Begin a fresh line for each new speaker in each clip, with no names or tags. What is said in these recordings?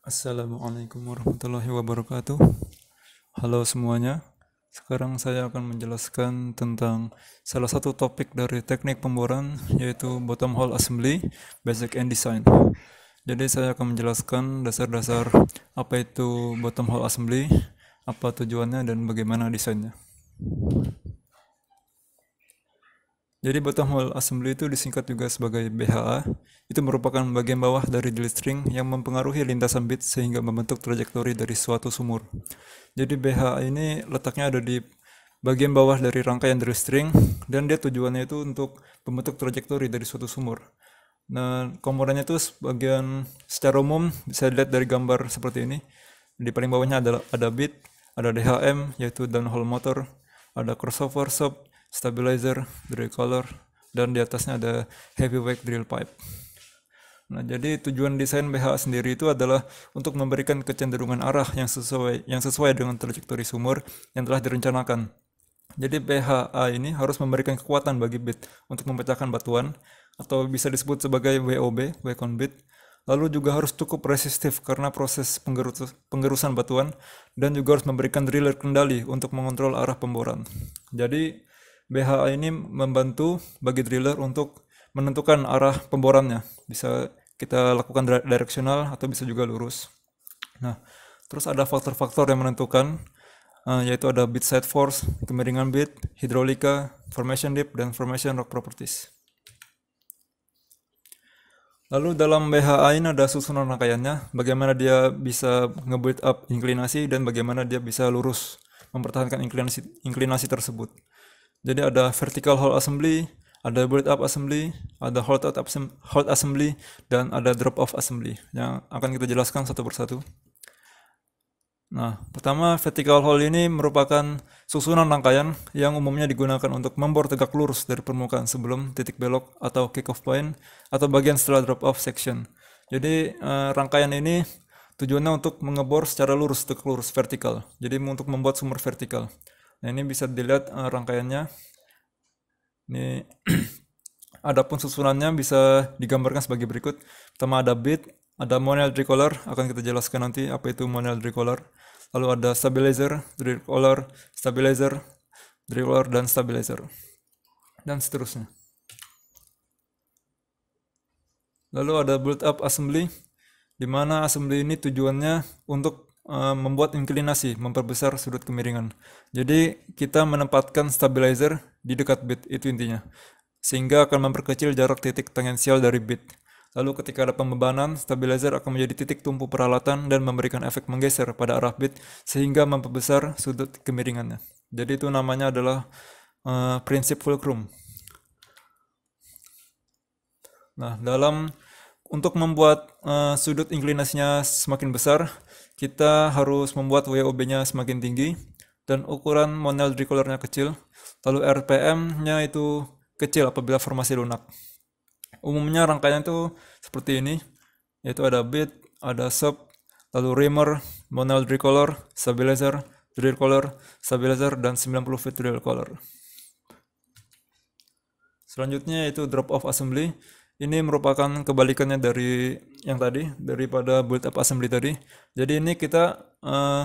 Assalamualaikum warahmatullahi wabarakatuh. Halo semuanya. Sekarang saya akan menjelaskan tentang salah satu topik dari teknik pemboran yaitu bottom hole assembly, basic and design. Jadi saya akan menjelaskan dasar-dasar apa itu bottom hole assembly, apa tujuannya dan bagaimana desainnya. Jadi bottom hole assembly itu disingkat juga sebagai BHA. Itu merupakan bagian bawah dari drill string yang mempengaruhi lintasan bit sehingga membentuk trajektori dari suatu sumur. Jadi BHA ini letaknya ada di bagian bawah dari rangkaian drill string dan dia tujuannya itu untuk membentuk trajektori dari suatu sumur. Nah, komponennya itu sebagian secara umum bisa dilihat dari gambar seperti ini. Di paling bawahnya ada ada bit, ada DHM yaitu downhole motor, ada crossover sub stabilizer, drill color, dan di atasnya ada heavy weight drill pipe. Nah, jadi tujuan desain BH sendiri itu adalah untuk memberikan kecenderungan arah yang sesuai yang sesuai dengan trajektori sumur yang telah direncanakan. Jadi BHA ini harus memberikan kekuatan bagi bit untuk memecahkan batuan atau bisa disebut sebagai WOB, Wacon bit. Lalu juga harus cukup resistif karena proses penggerus penggerusan batuan dan juga harus memberikan driller kendali untuk mengontrol arah pemboran. Jadi BHA ini membantu bagi driller untuk menentukan arah pemborannya. Bisa kita lakukan directional atau bisa juga lurus. Nah, terus ada faktor-faktor yang menentukan eh, yaitu ada bit set force, kemiringan bit, hidrolika, formation dip, dan formation rock properties. Lalu dalam BHA ini ada susunan rangkaiannya, bagaimana dia bisa nge up inklinasi dan bagaimana dia bisa lurus mempertahankan inklinasi, inklinasi tersebut. Jadi ada vertical hold assembly, ada build up assembly, ada hold out hold assembly dan ada drop off assembly yang akan kita jelaskan satu persatu. Nah, pertama vertical hole ini merupakan susunan rangkaian yang umumnya digunakan untuk membor tegak lurus dari permukaan sebelum titik belok atau kick-off point atau bagian setelah drop-off section. Jadi eh, rangkaian ini tujuannya untuk mengebor secara lurus tegak lurus vertikal. Jadi untuk membuat sumur vertikal. Nah ini bisa dilihat uh, rangkaiannya. Ini adapun susunannya bisa digambarkan sebagai berikut. Pertama ada bit, ada monel tricolor, akan kita jelaskan nanti apa itu monel tricolor. Lalu ada stabilizer, tricolor, stabilizer, tricolor dan stabilizer. Dan seterusnya. Lalu ada build up assembly, di mana assembly ini tujuannya untuk Eh, membuat inklinasi, memperbesar sudut kemiringan. Jadi kita menempatkan stabilizer di dekat bit, itu intinya. Sehingga akan memperkecil jarak titik tangensial dari bit. Lalu ketika ada pembebanan, stabilizer akan menjadi titik tumpu peralatan dan memberikan efek menggeser pada arah bit sehingga memperbesar sudut kemiringannya. Jadi itu namanya adalah uh, prinsip fulcrum. Nah, dalam untuk membuat uh, sudut inklinasinya semakin besar, kita harus membuat WOB-nya semakin tinggi dan ukuran monel tricolornya kecil, lalu RPM-nya itu kecil apabila formasi lunak. Umumnya rangkanya itu seperti ini, yaitu ada bit, ada sub, lalu rimmer, monel tricolor, stabilizer, drill stabilizer, dan 90 feet drill Selanjutnya yaitu drop off assembly ini merupakan kebalikannya dari yang tadi daripada build up assembly tadi jadi ini kita uh, eh,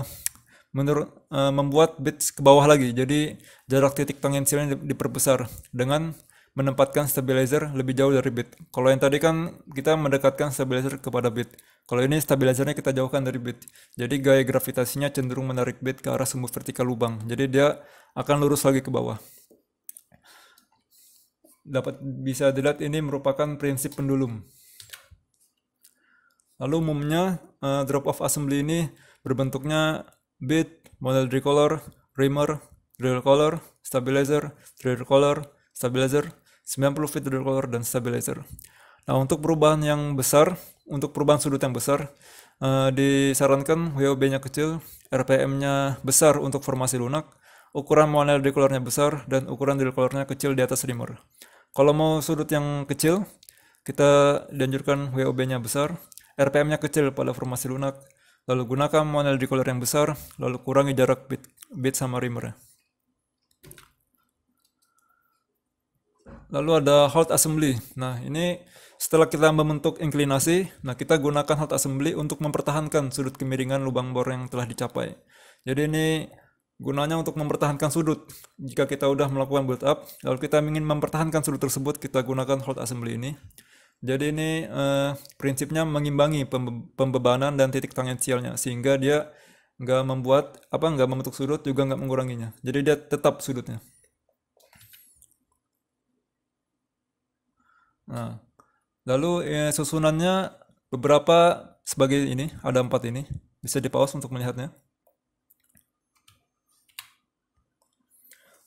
menurut uh, eh, membuat bits ke bawah lagi jadi jarak titik tangensialnya diperbesar dengan menempatkan stabilizer lebih jauh dari bit kalau yang tadi kan kita mendekatkan stabilizer kepada bit kalau ini stabilizernya kita jauhkan dari bit jadi gaya gravitasinya cenderung menarik bit ke arah sumbu vertikal lubang jadi dia akan lurus lagi ke bawah dapat bisa dilihat ini merupakan prinsip pendulum. Lalu umumnya uh, drop off assembly ini berbentuknya bit, model drill color, reamer, drill color, stabilizer, drill color, stabilizer, 90 feet drill color dan stabilizer. Nah, untuk perubahan yang besar, untuk perubahan sudut yang besar, uh, disarankan WOB-nya kecil, RPM-nya besar untuk formasi lunak, ukuran model drill nya besar dan ukuran drill color-nya kecil di atas reamer. Kalau mau sudut yang kecil, kita dianjurkan WOB-nya besar, RPM-nya kecil pada formasi lunak, lalu gunakan model decoder yang besar, lalu kurangi jarak bit, bit sama rimmer. Lalu ada halt assembly. Nah, ini setelah kita membentuk inklinasi, nah kita gunakan halt assembly untuk mempertahankan sudut kemiringan lubang bor yang telah dicapai. Jadi ini gunanya untuk mempertahankan sudut. Jika kita udah melakukan build up, lalu kita ingin mempertahankan sudut tersebut, kita gunakan hold assembly ini. Jadi ini eh, prinsipnya mengimbangi pembe pembebanan dan titik tangensialnya, sehingga dia nggak membuat apa nggak membentuk sudut juga nggak menguranginya. Jadi dia tetap sudutnya. Nah, lalu eh, susunannya beberapa sebagai ini ada empat ini bisa di untuk melihatnya.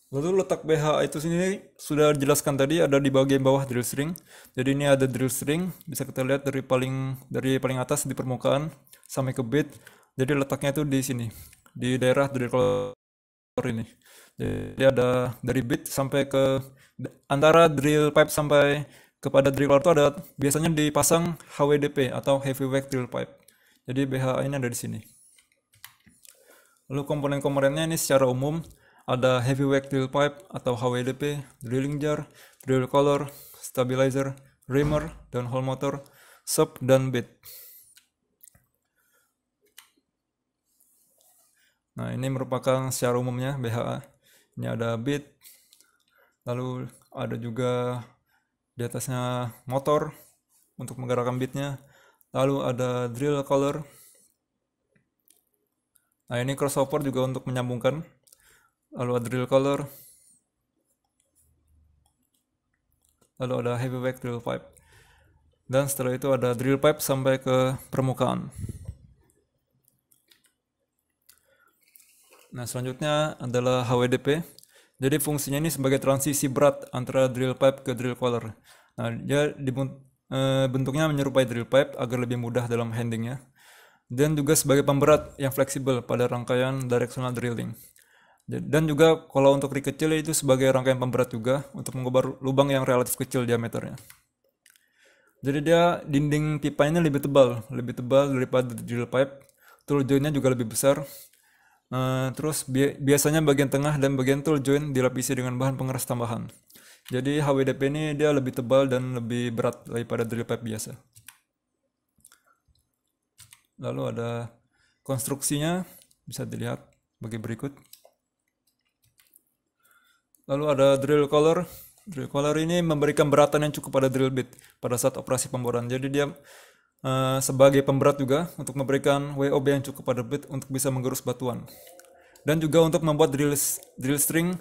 Lalu letak BH itu sini sudah dijelaskan tadi ada di bagian bawah drill string. Jadi ini ada drill string, bisa kita lihat dari paling dari paling atas di permukaan sampai ke bit. Jadi letaknya itu di sini, di daerah drill collar ini. Jadi ada dari bit sampai ke antara drill pipe sampai kepada drill collar itu ada biasanya dipasang HWDP atau heavy weight drill pipe. Jadi BH ini ada di sini. Lalu komponen-komponennya ini secara umum ada heavy weight drill pipe atau HWDP, drilling jar, drill collar, stabilizer, rimmer, downhole motor, sub, dan bit. Nah, ini merupakan secara umumnya BHA. Ini ada bit, lalu ada juga di atasnya motor untuk menggerakkan bitnya, lalu ada drill collar. Nah, ini crossover juga untuk menyambungkan lalu ada drill color lalu ada heavy weight drill pipe dan setelah itu ada drill pipe sampai ke permukaan nah selanjutnya adalah HWDP jadi fungsinya ini sebagai transisi berat antara drill pipe ke drill collar nah dia eh, bentuknya menyerupai drill pipe agar lebih mudah dalam handlingnya dan juga sebagai pemberat yang fleksibel pada rangkaian directional drilling. Dan juga kalau untuk ring kecil ya itu sebagai rangkaian pemberat juga untuk mengubah lubang yang relatif kecil diameternya. Jadi dia dinding pipanya lebih tebal, lebih tebal daripada drill pipe. Tool jointnya juga lebih besar. Uh, terus bi biasanya bagian tengah dan bagian tool joint dilapisi dengan bahan pengeras tambahan. Jadi HWDP ini dia lebih tebal dan lebih berat daripada drill pipe biasa. Lalu ada konstruksinya bisa dilihat bagi berikut. Lalu ada drill collar. Drill collar ini memberikan beratan yang cukup pada drill bit pada saat operasi pemboran. Jadi dia uh, sebagai pemberat juga untuk memberikan WOB yang cukup pada bit untuk bisa menggerus batuan. Dan juga untuk membuat drill drill string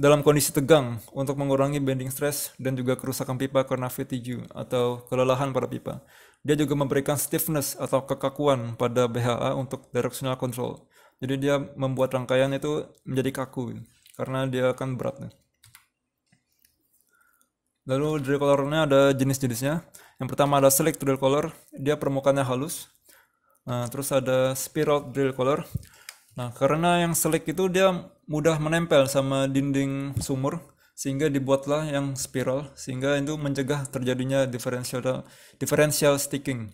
dalam kondisi tegang untuk mengurangi bending stress dan juga kerusakan pipa karena fatigue atau kelelahan pada pipa. Dia juga memberikan stiffness atau kekakuan pada BHA untuk directional control. Jadi dia membuat rangkaian itu menjadi kaku karena dia akan berat nih. Lalu drill colornya ada jenis-jenisnya. Yang pertama ada select drill color, dia permukaannya halus. Nah, terus ada spiral drill color. Nah, karena yang select itu dia mudah menempel sama dinding sumur, sehingga dibuatlah yang spiral, sehingga itu mencegah terjadinya differential differential sticking.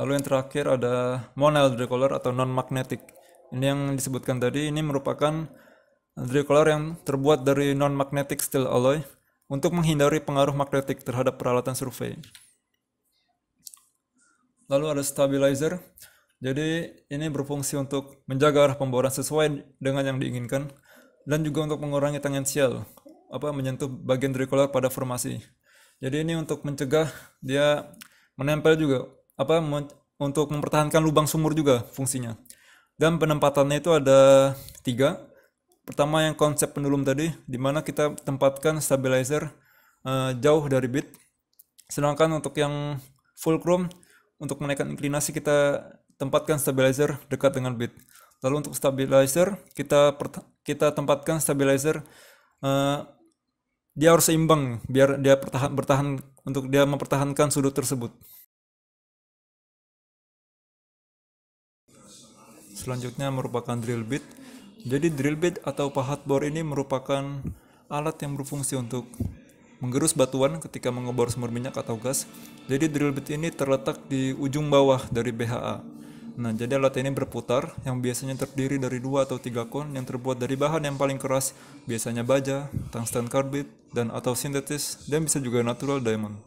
Lalu yang terakhir ada monel drill color atau non magnetic. Ini yang disebutkan tadi, ini merupakan Dricolor yang terbuat dari non-magnetic steel alloy untuk menghindari pengaruh magnetik terhadap peralatan survei. Lalu ada stabilizer. Jadi ini berfungsi untuk menjaga arah pemboran sesuai dengan yang diinginkan dan juga untuk mengurangi tangensial apa menyentuh bagian dricolor pada formasi. Jadi ini untuk mencegah dia menempel juga apa men untuk mempertahankan lubang sumur juga fungsinya. Dan penempatannya itu ada tiga pertama yang konsep pendulum tadi di mana kita tempatkan stabilizer uh, jauh dari bit sedangkan untuk yang full chrome, untuk menaikkan inklinasi kita tempatkan stabilizer dekat dengan bit lalu untuk stabilizer kita kita tempatkan stabilizer uh, dia harus seimbang biar dia bertahan bertahan untuk dia mempertahankan sudut tersebut selanjutnya merupakan drill bit jadi drill bit atau pahat bor ini merupakan alat yang berfungsi untuk menggerus batuan ketika mengebor sumber minyak atau gas. Jadi drill bit ini terletak di ujung bawah dari BHA. Nah, jadi alat ini berputar yang biasanya terdiri dari dua atau tiga kon yang terbuat dari bahan yang paling keras, biasanya baja, tungsten carbide, dan atau sintetis, dan bisa juga natural diamond.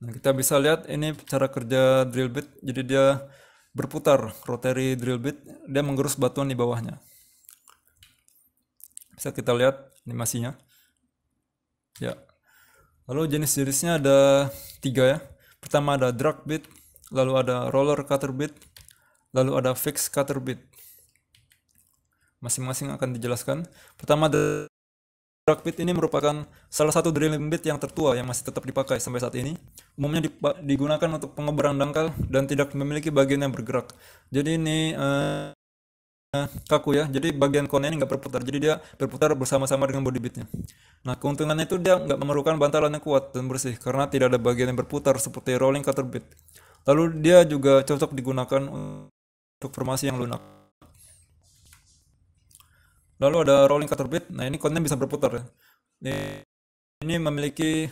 Nah, kita bisa lihat ini cara kerja drill bit. Jadi dia berputar rotary drill bit dia menggerus batuan di bawahnya. Bisa kita lihat animasinya. Ya. Lalu jenis-jenisnya ada tiga ya. Pertama ada drag bit, lalu ada roller cutter bit, lalu ada fixed cutter bit. Masing-masing akan dijelaskan. Pertama ada drag bit ini merupakan salah satu drilling bit yang tertua yang masih tetap dipakai sampai saat ini umumnya digunakan untuk pengeberan dangkal dan tidak memiliki bagian yang bergerak. Jadi ini uh, kaku ya, jadi bagian konen ini nggak berputar, jadi dia berputar bersama-sama dengan body bitnya. Nah keuntungannya itu dia nggak memerlukan bantalan yang kuat dan bersih karena tidak ada bagian yang berputar seperti rolling cutter bit. Lalu dia juga cocok digunakan untuk formasi yang lunak. Lalu ada rolling cutter bit. Nah ini konen bisa berputar ya. Ini memiliki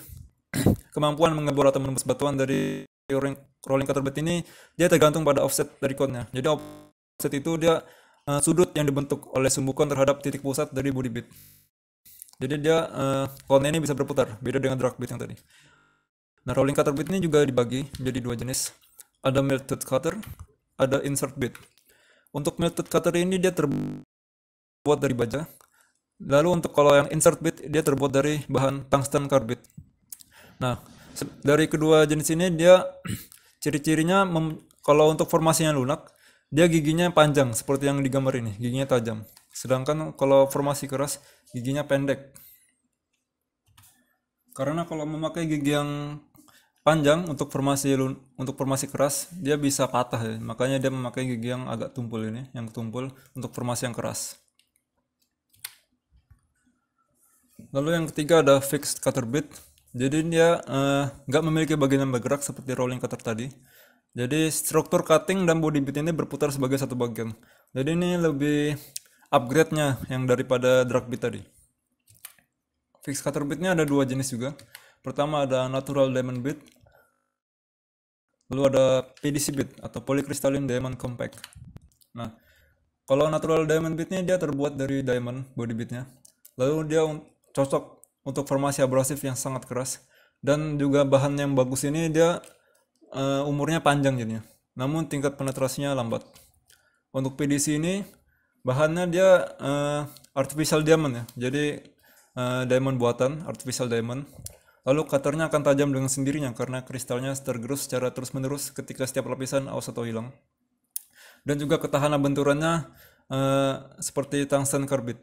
kemampuan mengebor atau menembus batuan dari rolling, rolling cutter bit ini dia tergantung pada offset dari cone-nya. Jadi offset itu dia uh, sudut yang dibentuk oleh sumbu cone terhadap titik pusat dari body bit. Jadi dia uh, eh, cone ini bisa berputar, beda dengan drag bit yang tadi. Nah, rolling cutter bit ini juga dibagi menjadi dua jenis. Ada melted cutter, ada insert bit. Untuk melted cutter ini dia terbuat dari baja. Lalu untuk kalau yang insert bit dia terbuat dari bahan tungsten carbide. Nah, dari kedua jenis ini dia ciri-cirinya kalau untuk formasinya lunak, dia giginya panjang seperti yang digambar ini, giginya tajam. Sedangkan kalau formasi keras, giginya pendek. Karena kalau memakai gigi yang panjang untuk formasi untuk formasi keras, dia bisa patah ya. Makanya dia memakai gigi yang agak tumpul ini, yang tumpul untuk formasi yang keras. Lalu yang ketiga ada fixed cutter bit jadi dia eh, nggak uh, memiliki bagian yang bergerak seperti rolling cutter tadi jadi struktur cutting dan body bit ini berputar sebagai satu bagian jadi ini lebih upgrade nya yang daripada drag bit tadi fix cutter bit nya ada dua jenis juga pertama ada natural diamond bit, lalu ada PDC bit atau polycrystalline diamond compact nah kalau natural diamond bit ini dia terbuat dari diamond body nya. lalu dia cocok untuk formasi abrasif yang sangat keras dan juga bahan yang bagus ini dia uh, umurnya panjang jadinya namun tingkat penetrasinya lambat untuk PDC ini bahannya dia uh, artificial diamond ya jadi uh, diamond buatan artificial diamond lalu cutternya akan tajam dengan sendirinya karena kristalnya tergerus secara terus menerus ketika setiap lapisan aus atau hilang dan juga ketahanan benturannya uh, seperti tungsten karbit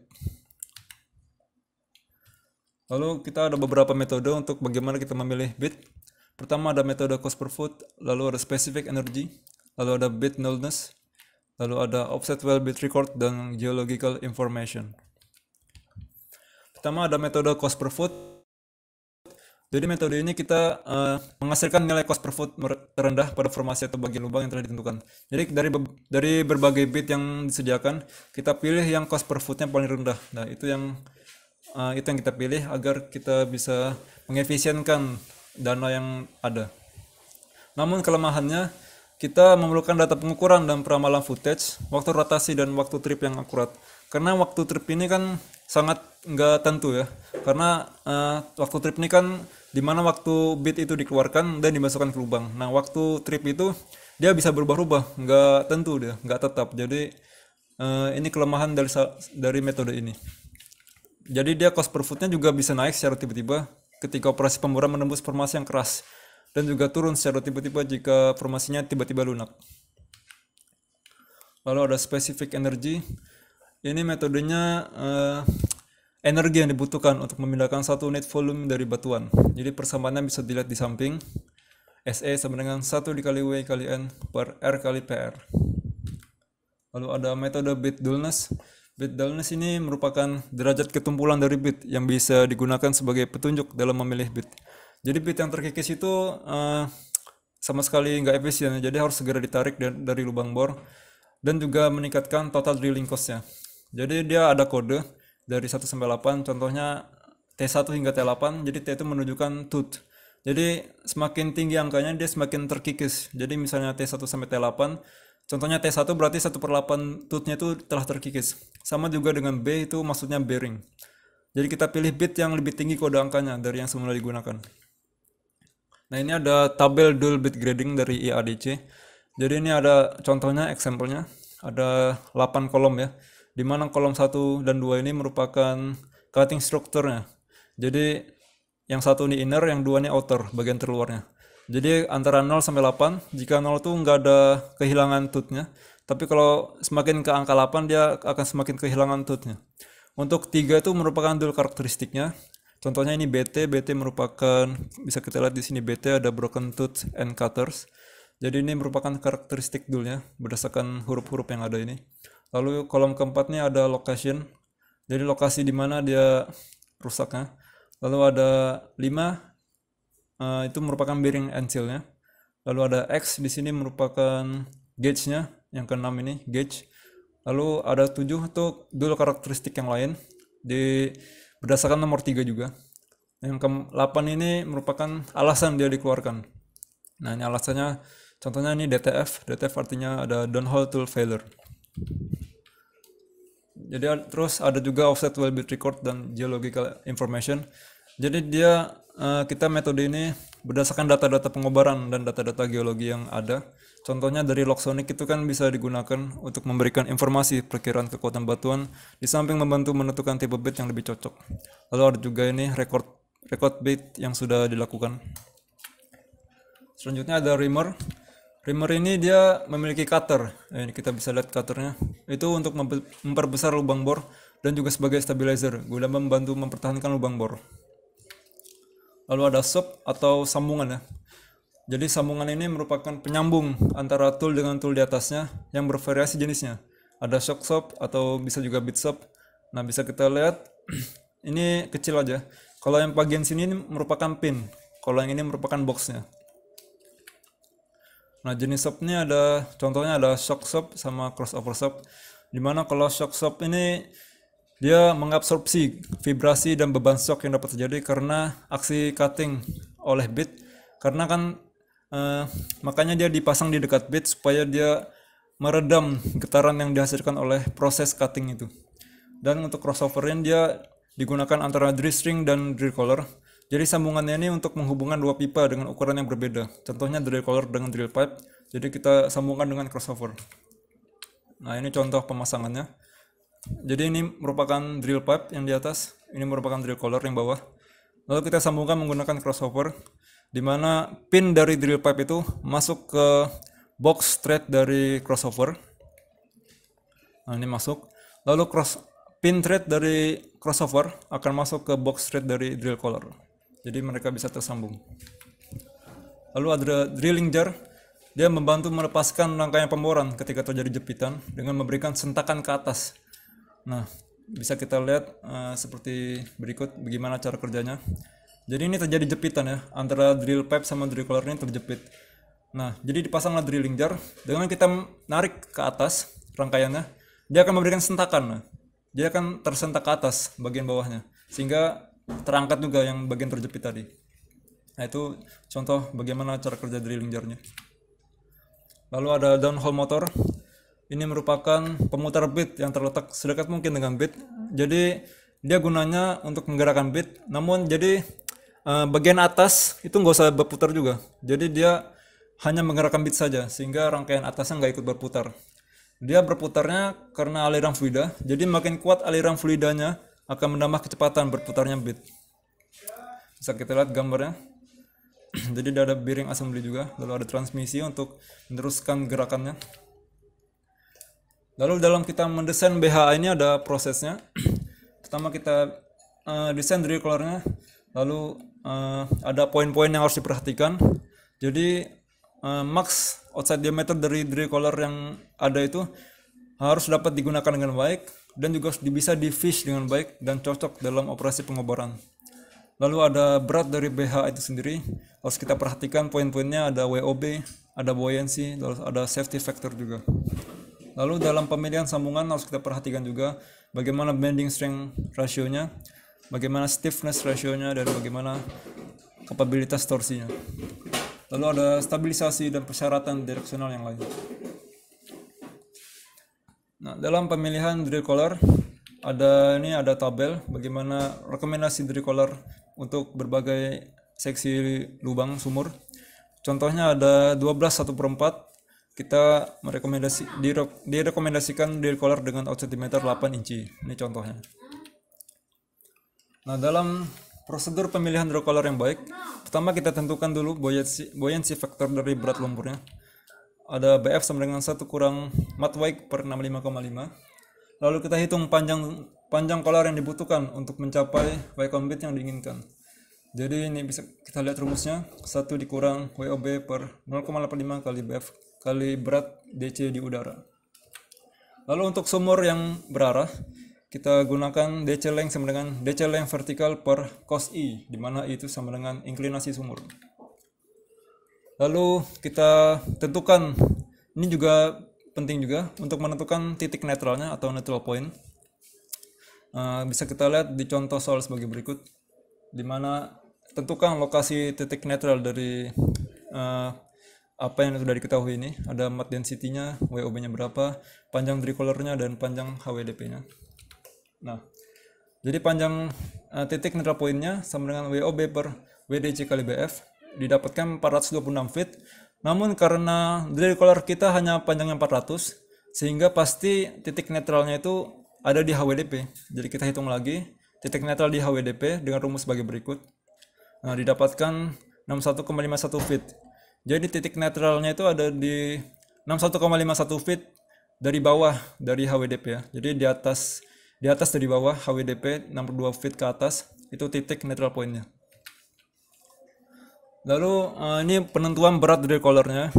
Lalu kita ada beberapa metode untuk bagaimana kita memilih bit. Pertama ada metode cost per foot, lalu ada specific energy, lalu ada bit nullness, lalu ada offset well bit record dan geological information. Pertama ada metode cost per foot. Jadi metode ini kita uh, menghasilkan nilai cost per foot terendah pada formasi atau bagian lubang yang telah ditentukan. Jadi dari dari berbagai bit yang disediakan, kita pilih yang cost per footnya paling rendah. Nah itu yang uh, itu yang kita pilih agar kita bisa mengefisienkan dana yang ada. Namun kelemahannya kita memerlukan data pengukuran dan peramalan footage, waktu rotasi dan waktu trip yang akurat. Karena waktu trip ini kan sangat nggak tentu ya. Karena uh, waktu trip ini kan dimana waktu bit itu dikeluarkan dan dimasukkan ke lubang. Nah waktu trip itu dia bisa berubah-ubah, nggak tentu dia, nggak tetap. Jadi uh, ini kelemahan dari dari metode ini. Jadi dia cost per footnya juga bisa naik secara tiba-tiba ketika operasi pemburuan menembus formasi yang keras dan juga turun secara tiba-tiba jika formasinya tiba-tiba lunak. Lalu ada specific energy. Ini metodenya uh, energi yang dibutuhkan untuk memindahkan satu unit volume dari batuan. Jadi persamaannya bisa dilihat di samping. SE sama dengan 1 dikali W kali N per R kali PR. Lalu ada metode bit dullness. Bit dullness ini merupakan derajat ketumpulan dari bit yang bisa digunakan sebagai petunjuk dalam memilih bit. Jadi bit yang terkikis itu uh, sama sekali nggak efisien, jadi harus segera ditarik dari, lubang bor dan juga meningkatkan total drilling costnya. Jadi dia ada kode dari 1 sampai 8, contohnya T1 hingga T8, jadi T itu menunjukkan tooth. Jadi semakin tinggi angkanya dia semakin terkikis. Jadi misalnya T1 sampai T8 Contohnya T1 berarti 1 per 8 tutnya itu telah terkikis. Sama juga dengan B itu maksudnya bearing. Jadi kita pilih bit yang lebih tinggi kode angkanya dari yang semula digunakan. Nah ini ada tabel dual bit grading dari IADC. Jadi ini ada contohnya, example-nya. Ada 8 kolom ya. Dimana kolom 1 dan 2 ini merupakan cutting strukturnya. Jadi yang satu ini inner, yang dua ini outer, bagian terluarnya. Jadi antara 0 sampai 8, jika 0 tuh nggak ada kehilangan tutnya. Tapi kalau semakin ke angka 8 dia akan semakin kehilangan tutnya. Untuk 3 itu merupakan dual karakteristiknya. Contohnya ini BT, BT merupakan bisa kita lihat di sini BT ada broken tooth and cutters. Jadi ini merupakan karakteristik dulnya berdasarkan huruf-huruf yang ada ini. Lalu kolom keempatnya ada location. Jadi lokasi di mana dia rusaknya. Lalu ada 5 Eh, itu merupakan bearing and nya lalu ada X di sini merupakan gauge nya yang keenam ini gauge lalu ada tujuh itu dual karakteristik yang lain di berdasarkan nomor tiga juga yang ke-8 ini merupakan alasan dia dikeluarkan nah ini alasannya contohnya ini DTF DTF artinya ada downhole tool failure jadi terus ada juga offset well bit record dan geological information jadi dia eh, kita metode ini berdasarkan data-data pengobaran dan data-data geologi yang ada. Contohnya dari loksonik itu kan bisa digunakan untuk memberikan informasi perkiraan kekuatan batuan di samping membantu menentukan tipe bit yang lebih cocok. Lalu ada juga ini record record bit yang sudah dilakukan. Selanjutnya ada rimmer. Rimmer ini dia memiliki cutter. Eh, ini kita bisa lihat cutternya. Itu untuk memperbesar lubang bor dan juga sebagai stabilizer guna membantu mempertahankan lubang bor lalu ada sub atau sambungan ya. Jadi sambungan ini merupakan penyambung antara tool dengan tool di atasnya yang bervariasi jenisnya. Ada shock sub atau bisa juga bit sub. Nah, bisa kita lihat ini kecil aja. Kalau yang bagian sini ini merupakan pin, kalau yang ini merupakan boxnya. Nah, jenis ini ada contohnya ada shock sub sama crossover sub. Dimana kalau shock sub ini dia mengabsorpsi vibrasi dan beban shock yang dapat terjadi karena aksi cutting oleh bit. Karena kan uh, makanya dia dipasang di dekat bit supaya dia meredam getaran yang dihasilkan oleh proses cutting itu. Dan untuk crossovernya dia digunakan antara drill string dan drill collar. Jadi sambungannya ini untuk menghubungkan dua pipa dengan ukuran yang berbeda. Contohnya drill collar dengan drill pipe. Jadi kita sambungkan dengan crossover. Nah ini contoh pemasangannya jadi ini merupakan drill pipe yang di atas ini merupakan drill collar yang bawah lalu kita sambungkan menggunakan crossover di mana pin dari drill pipe itu masuk ke box thread dari crossover nah ini masuk lalu cross pin thread dari crossover akan masuk ke box thread dari drill collar jadi mereka bisa tersambung lalu ada drilling jar dia membantu melepaskan rangkaian pemboran ketika terjadi jepitan dengan memberikan sentakan ke atas Nah, bisa kita lihat uh, seperti berikut bagaimana cara kerjanya. Jadi ini terjadi jepitan ya, antara drill pipe sama drill collar ini terjepit. Nah, jadi dipasanglah drilling jar. Dengan kita narik ke atas rangkaiannya, dia akan memberikan sentakan. Nah. Dia akan tersentak ke atas bagian bawahnya, sehingga terangkat juga yang bagian terjepit tadi. Nah, itu contoh bagaimana cara kerja drilling jarnya. Lalu ada downhole motor ini merupakan pemutar bit yang terletak sedekat mungkin dengan bit. Jadi dia gunanya untuk menggerakkan bit. Namun jadi eh, bagian atas itu nggak usah berputar juga. Jadi dia hanya menggerakkan bit saja sehingga rangkaian atasnya nggak ikut berputar. Dia berputarnya karena aliran fluida. Jadi makin kuat aliran fluidanya akan menambah kecepatan berputarnya bit. Bisa kita lihat gambarnya. Jadi dia ada bearing assembly juga, lalu ada transmisi untuk meneruskan gerakannya. Lalu dalam kita mendesain BHA ini ada prosesnya. Pertama kita uh, desain dari colornya, lalu uh, ada poin-poin yang harus diperhatikan. Jadi uh, max outside diameter dari drill color yang ada itu harus dapat digunakan dengan baik dan juga bisa di fish dengan baik dan cocok dalam operasi pengobaran. Lalu ada berat dari BH itu sendiri harus kita perhatikan poin-poinnya ada WOB, ada buoyancy, lalu ada safety factor juga. Lalu dalam pemilihan sambungan harus kita perhatikan juga bagaimana bending strength rasionya, bagaimana stiffness rasionya, dan bagaimana kapabilitas torsinya. Lalu ada stabilisasi dan persyaratan direksional yang lain. Nah, dalam pemilihan drill collar ada ini ada tabel bagaimana rekomendasi drill collar untuk berbagai seksi lubang sumur. Contohnya ada 12 1 4, kita merekomendasi direkomendasikan deal collar dengan out diameter 8 inci. Ini contohnya. Nah, dalam prosedur pemilihan draw collar yang baik, pertama kita tentukan dulu buoyancy, buoyancy factor dari berat lumpurnya. Ada BF sama dengan 1 kurang mat wake per 65,5. Lalu kita hitung panjang panjang collar yang dibutuhkan untuk mencapai weight on yang diinginkan. Jadi ini bisa kita lihat rumusnya 1 dikurang WOB per 0,85 kali BF kali berat DC di udara. Lalu untuk sumur yang berarah, kita gunakan DC length sama dengan DC length vertikal per cos I, e, di mana I e itu sama dengan inklinasi sumur. Lalu kita tentukan, ini juga penting juga untuk menentukan titik netralnya atau neutral point. Eh, bisa kita lihat di contoh soal sebagai berikut, di mana tentukan lokasi titik netral dari eh, apa yang sudah diketahui ini ada mat density-nya, WOB-nya berapa, panjang tricolor-nya dan panjang HWDP-nya. Nah, jadi panjang uh, titik netral poinnya sama dengan WOB per WDC kali BF didapatkan 426 feet. Namun karena tricolor kita hanya panjangnya 400 sehingga pasti titik netralnya itu ada di HWDP. Jadi kita hitung lagi titik netral di HWDP dengan rumus sebagai berikut. Nah, didapatkan 61,51 feet jadi titik netralnya itu ada di 61,51 feet dari bawah dari HWDP ya. Jadi di atas di atas dari bawah HWDP 62 feet ke atas itu titik netral pointnya. Lalu eh, ini penentuan berat dari kolornya.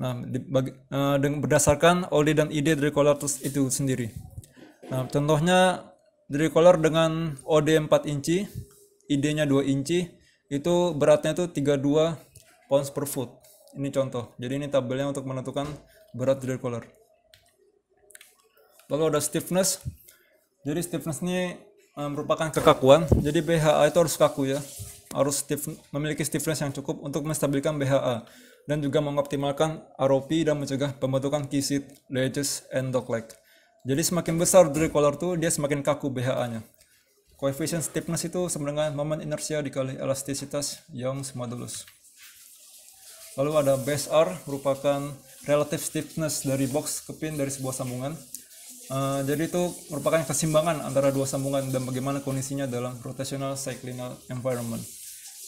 Nah, di, bagi, uh, berdasarkan oli dan ide dari kolor itu sendiri. Nah, contohnya dari kolor dengan OD 4 inci, ID-nya 2 inci, itu beratnya itu 32 pounds per foot. Ini contoh. Jadi ini tabelnya untuk menentukan berat dari collar. Lalu ada stiffness. Jadi stiffness ini eh, merupakan kekakuan. Jadi BHA itu harus kaku ya. Harus stiff, memiliki stiffness yang cukup untuk menstabilkan BHA dan juga mengoptimalkan ROP dan mencegah pembentukan kisit, ledges, and dog leg. Jadi semakin besar dari collar tuh dia semakin kaku BHA-nya. Koefisien stiffness itu sebenarnya momen inersia dikali elastisitas Young's modulus. Lalu ada base R merupakan relative stiffness dari box ke pin dari sebuah sambungan. Uh, jadi itu merupakan kesimbangan antara dua sambungan dan bagaimana kondisinya dalam rotational cyclinal environment.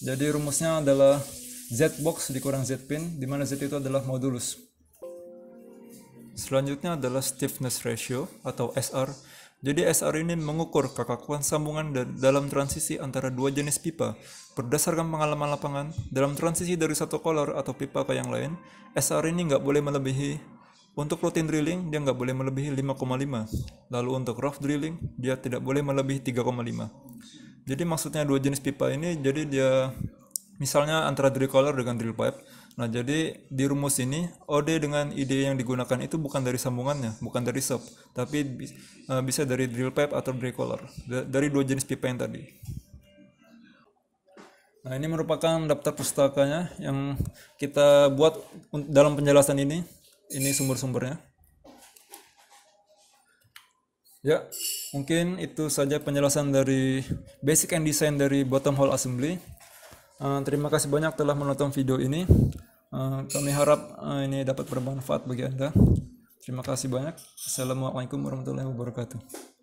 Jadi rumusnya adalah Z box dikurang Z pin, di mana Z itu adalah modulus. Selanjutnya adalah stiffness ratio atau SR jadi SR ini mengukur kekakuan sambungan dalam transisi antara dua jenis pipa. Berdasarkan pengalaman lapangan, dalam transisi dari satu kolor atau pipa ke yang lain, SR ini nggak boleh melebihi untuk rutin drilling, dia nggak boleh melebihi 5,5. Lalu untuk rough drilling, dia tidak boleh melebihi 3,5. Jadi maksudnya dua jenis pipa ini, jadi dia misalnya antara drill collar dengan drill pipe, Nah, jadi di rumus ini OD dengan ide yang digunakan itu bukan dari sambungannya, bukan dari sub, tapi eh, bisa dari drill pipe atau drill collar, dari dua jenis pipa yang tadi. Nah, ini merupakan daftar pustakanya yang kita buat dalam penjelasan ini. Ini sumber-sumbernya. Ya, mungkin itu saja penjelasan dari basic and design dari bottom hole assembly. Eh, terima kasih banyak telah menonton video ini. Eh, kami harap eh, ini dapat bermanfaat bagi Anda. Terima kasih banyak. Assalamualaikum warahmatullahi wabarakatuh.